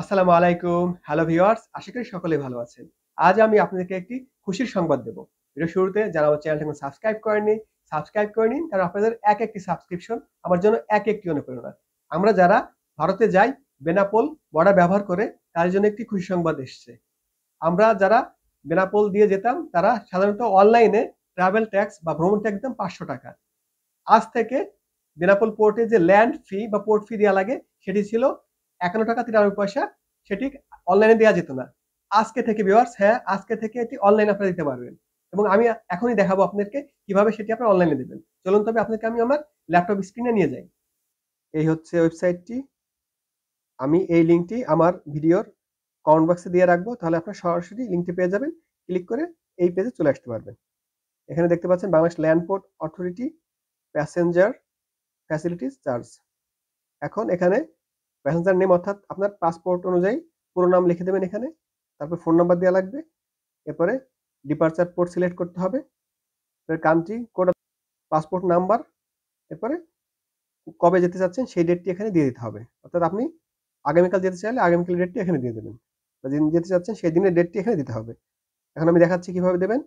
আসসালামু আলাইকুম hello viewers আশা করি সকলে ভালো আছেন আজ আমি আপনাদেরকে একটি খুশির সংবাদ দেবো এটা শুরুতে যারা আমার চ্যানেলটা এখন সাবস্ক্রাইব করেনি সাবস্ক্রাইব করে নিন কারণ আপনাদের এক একটি সাবস্ক্রিপশন আমার জন্য এক একটি অনুপ্রেরণা আমরা যারা ভারতে যাই বেনাপোল বর্ডার ব্যবহার করে তার জন্য একটি খুশি সংবাদ এসছে আমরা যারা বেনাপোল দিয়ে যেতাম তারা সাধারণত অনলাইনে ট্রাভেল ট্যাক্স বা ভ্রমণ ট্যাক্স দিতাম পাঁচশো টাকা আজ থেকে বেনাপোল পোর্টে যে ল্যান্ড ফি বা পোর্ট ফি দেওয়া লাগে সেটি ছিল একান্ন টাকা তিরানব্বই পয়সা সেটি অনলাইনে দেওয়া যেত না আজকে থেকে বিওয়ার্স হ্যাঁ আজকে থেকে এটি অনলাইনে আপনারা দিতে পারবেন এবং আমি এখনই দেখাবো আপনাদেরকে কিভাবে সেটি আপনারা অনলাইনে দেবেন চলুন তবে আপনাকে আমি আমার ল্যাপটপ স্ক্রিনে নিয়ে যাই এই হচ্ছে ওয়েবসাইটটি আমি এই লিঙ্কটি আমার ভিডিওর কমেন্ট বক্সে দিয়ে রাখবো তাহলে আপনারা সরাসরি লিঙ্কটি পেয়ে যাবেন ক্লিক করে এই পেজে চলে আসতে পারবেন এখানে দেখতে পাচ্ছেন Bangladesh land port authority passenger facilities charge এখন এখানে প্যাসেঞ্জার নেম অর্থাৎ আপনার পাসপোর্ট অনুযায়ী পুরো নাম লিখে দেবেন এখানে তারপর ফোন নাম্বার দেওয়া লাগবে এরপরে ডিপার্চার পোর্ট সিলেক্ট করতে হবে এরপরে কান্ট্রি কোড পাসপোর্ট নাম্বার এরপরে কবে যেতে চাচ্ছেন সেই ডেটটি এখানে দিয়ে দিতে হবে অর্থাৎ আপনি আগামীকাল যেতে চাইলে আগামীকাল ডেটটি এখানে দিয়ে দেবেন বা যেদিন যেতে চাচ্ছেন সেই দিনের ডেটটি এখানে দিতে হবে এখন আমি দেখাচ্ছি কীভাবে দেবেন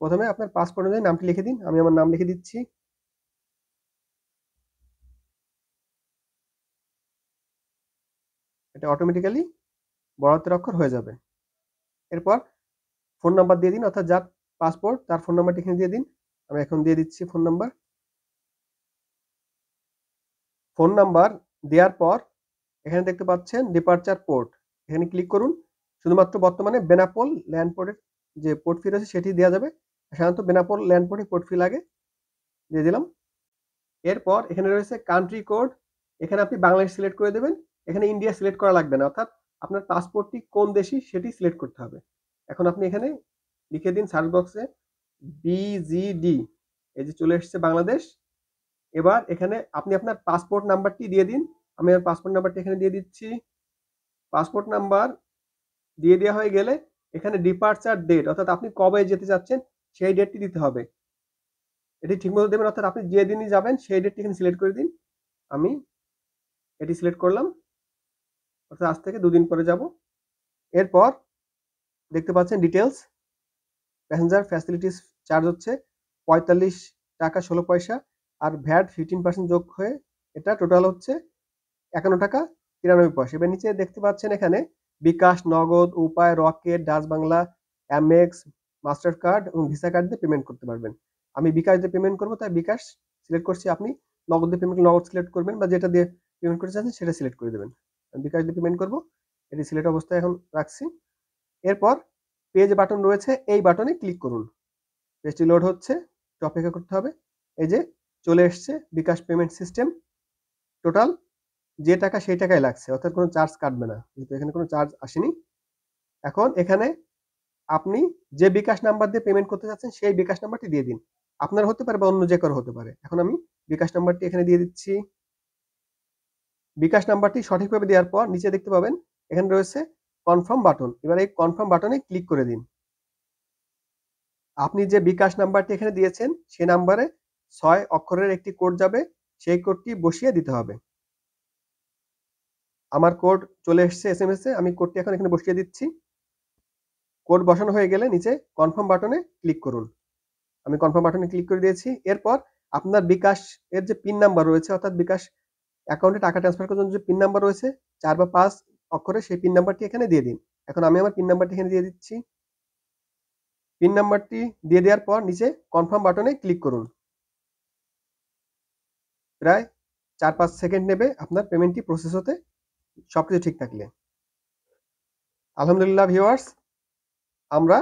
প্রথমে আপনার পাসপোর্ট অনুযায়ী নামটি লিখে দিন আমি আমার নাম লিখে দিচ্ছি এটা অটোমেটিক্যালি বরাদ্দের অক্ষর হয়ে যাবে এরপর ফোন নাম্বার দিয়ে দিন অর্থাৎ যার পাসপোর্ট তার ফোন নাম্বারটি এখানে দিয়ে দিন আমি এখন দিয়ে দিচ্ছি ফোন নাম্বার ফোন নাম্বার দেওয়ার পর এখানে দেখতে পাচ্ছেন ডিপার্চার পোর্ট এখানে ক্লিক করুন শুধুমাত্র বর্তমানে বেনাপোল ল্যান্ড পোর্টের যে পোর্ট ফি রয়েছে সেটি দেওয়া যাবে সাধারণত বেনাপোল ল্যান্ড পোর্টে পোর্ট ফি লাগে দিয়ে দিলাম এরপর এখানে রয়েছে কান্ট্রি কোড এখানে আপনি বাংলাদেশ সিলেক্ট করে দেবেন এখানে ইন্ডিয়া সিলেক্ট করা লাগবে না অর্থাৎ আপনার পাসপোর্টটি কোন দেশি সেটি সিলেক্ট করতে হবে এখন আপনি এখানে লিখে দিন সার্চ বক্সে বিজিডি এই যে চলে এসছে বাংলাদেশ এবার এখানে আপনি আপনার পাসপোর্ট নাম্বারটি দিয়ে দিন আমি আমার পাসপোর্ট নাম্বারটি এখানে দিয়ে দিচ্ছি পাসপোর্ট নাম্বার দিয়ে দেওয়া হয়ে গেলে এখানে ডিপার্চার ডেট অর্থাৎ আপনি কবে যেতে চাচ্ছেন সেই ডেটটি দিতে হবে এটি ঠিকমতো দেবেন অর্থাৎ আপনি যে দিনই যাবেন সেই ডেটটি এখানে সিলেক্ট করে দিন আমি এটি সিলেক্ট করলাম অর্থাৎ আজ থেকে দুদিন পরে যাব এরপর দেখতে পাচ্ছেন ডিটেলস প্যাসেঞ্জার ফ্যাসিলিটিস চার্জ হচ্ছে পঁয়তাল্লিশ টাকা ষোলো পয়সা আর ভ্যাট ফিফটিন পার্সেন্ট যোগ হয়ে এটা টোটাল হচ্ছে একান্ন টাকা তিরানব্বই পয়সা এবার নিচে দেখতে পাচ্ছেন এখানে bKash Nagad Upay rocket Dutch Bangla Amex master card এবং ভিসা কার্ড দিয়ে পেমেন্ট করতে পারবেন আমি বিকাশ দিয়ে পেমেন্ট করবো তাই বিকাশ সিলেক্ট করছি আপনি নগদ দিয়ে পেমেন্ট নগদ সিলেক্ট করবেন বা যেটা দিয়ে পেমেন্ট করতে চাচ্ছেন সেটা সিলেক্ট করে দেবেন বিকাশ লিপি মেন করবো এটি সিলেট অবস্থায় এখন রাখছি এরপর পেজ বাটন রয়েছে এই বাটনে ক্লিক করুন পেজটি লোড হচ্ছে একটু অপেক্ষা করতে হবে এই যে চলে এসছে বিকাশ পেমেন্ট সিস্টেম টোটাল যে টাকা সেই টাকাই লাগছে অর্থাৎ কোনো চার্জ কাটবে না যেহেতু এখানে কোনো চার্জ আসেনি এখন এখানে আপনি যে বিকাশ নাম্বার দিয়ে পেমেন্ট করতে চাচ্ছেন সেই বিকাশ নাম্বারটি দিয়ে দিন আপনার হতে পারে বা অন্য যে কারো হতে পারে এখন আমি বিকাশ নাম্বারটি এখানে দিয়ে দিচ্ছি বিকাশ নাম্বারটি সঠিকভাবে দেওয়ার পর নিচে দেখতে পাবেন এখানে রয়েছে কনফার্ম বাটন এবার এই কনফার্ম বাটনে ক্লিক করে দিন আপনি যে বিকাশ নাম্বারটি এখানে দিয়েছেন সে নাম্বারে ছয় অক্ষরের একটি কোড যাবে সেই কোডটি বসিয়ে দিতে হবে আমার কোড চলে এসছে এস এম এস এ আমি কোডটি এখন এখানে বসিয়ে দিচ্ছি কোড বসানো হয়ে গেলে নিচে কনফার্ম বাটনে ক্লিক করুন আমি কনফার্ম বাটনে ক্লিক করে দিয়েছি এরপর আপনার বিকাশ এর যে পিন নাম্বার রয়েছে অর্থাৎ বিকাশ অ্যাকাউন্টে টাকা ট্রান্সফার করার জন্য যে পিন নাম্বার রয়েছে চার বা পাঁচ অক্ষরে সেই পিন নাম্বারটি এখানে দিয়ে দিন এখন আমি আমার পিন নাম্বারটি এখানে দিয়ে দিচ্ছি পিন নাম্বারটি দিয়ে দেওয়ার পর নিচে কনফার্ম বাটনে ক্লিক করুন প্রায় চার পাঁচ সেকেন্ড নেবে আপনার পেমেন্টটি প্রসেস হতে সব কিছু ঠিক থাকলে আলহামদুলিল্লাহ ভিওয়ার্স আমরা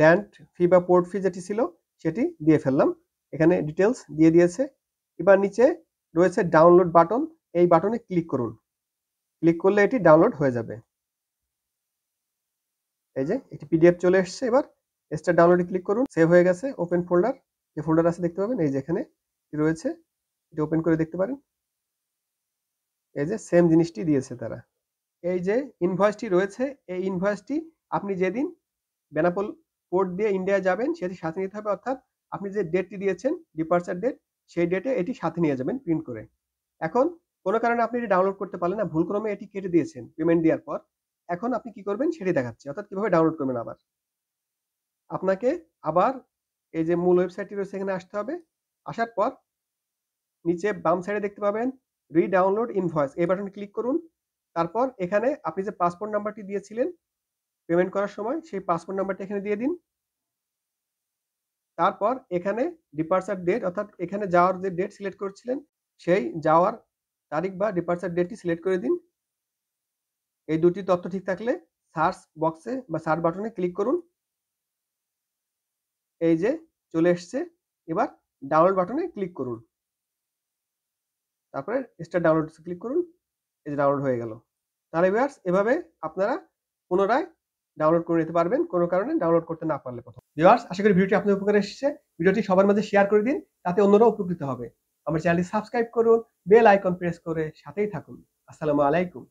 ল্যান্ড ফি বা পোর্ট ফি যেটি ছিল সেটি দিয়ে ফেললাম এখানে ডিটেলস দিয়ে দিয়েছে এবার নিচে রয়েছে ডাউনলোড বাটন এই বাটনে ক্লিক করুন ক্লিক করলে এটি ডাউনলোড হয়ে যাবে এই যে একটি পিডিএফ চলে এসছে এবার স্টার ডাউনলোডে ক্লিক করুন সেভ হয়ে গেছে ওপেন ফোল্ডার যে ফোল্ডার আছে দেখতে পাবেন এই যে এখানে রয়েছে এটি ওপেন করে দেখতে পারেন এই যে সেম জিনিসটি দিয়েছে তারা এই যে ইনভয়েসটি রয়েছে এই ইনভয়েসটি আপনি যেদিন বেনাপোল পোর্ট দিয়ে ইন্ডিয়া যাবেন সেটি সাথে নিতে হবে অর্থাৎ আপনি যে ডেটটি দিয়েছেন ডিপার্চার ডেট সেই ডেটে এটি সাথে নিয়ে যাবেন প্রিন্ট করে এখন কোনো কারণে আপনি এটি ডাউনলোড করতে পারলেন না ভুলক্রমে এটি কেটে দিয়েছেন পেমেন্ট দেওয়ার পর এখন আপনি কি করবেন সেটি দেখাচ্ছে অর্থাৎ কিভাবে ডাউনলোড করবেন আবার আপনাকে আবার এই যে মূল ওয়েবসাইটটি রয়েছে এখানে আসতে হবে আসার পর নিচে বাম সাইডে দেখতে পাবেন রি ডাউনলোড ইনভয়েস এই বাটনে ক্লিক করুন তারপর এখানে আপনি যে পাসপোর্ট নাম্বারটি দিয়েছিলেন পেমেন্ট করার সময় সেই পাসপোর্ট নাম্বারটি এখানে দিয়ে দিন তারপর এখানে ডিপার্চার ডেট অর্থাৎ এখানে যাওয়ার যে ডেট সিলেক্ট করেছিলেন সেই যাওয়ার তারিখ বা ডিপার্চার ডেটটি সিলেক্ট করে দিন এই দুটি তথ্য ঠিক থাকলে সার্চ বক্সে বা সার্চ বাটনে ক্লিক করুন এই যে চলে এসছে এবার ডাউনলোড বাটনে ক্লিক করুন তারপরে স্টার ডাউনলোড ক্লিক করুন এই যে ডাউনলোড হয়ে গেল তাহলে এবার এভাবে আপনারা পুনরায় ডাউনলোড করে নিতে পারবেন কোনো কারণে ডাউনলোড করতে না পারলে প্রথম ভিউয়ার্স আশা করি ভিডিওটি আপনার উপকারে এসেছে ভিডিওটি সবার মাঝে শেয়ার করে দিন তাতে অন্যরা উপকৃত হবে আমার চ্যানেলটি সাবস্ক্রাইব করুন বেল আইকন প্রেস করে সাথেই থাকুন আসসালামু আলাইকুম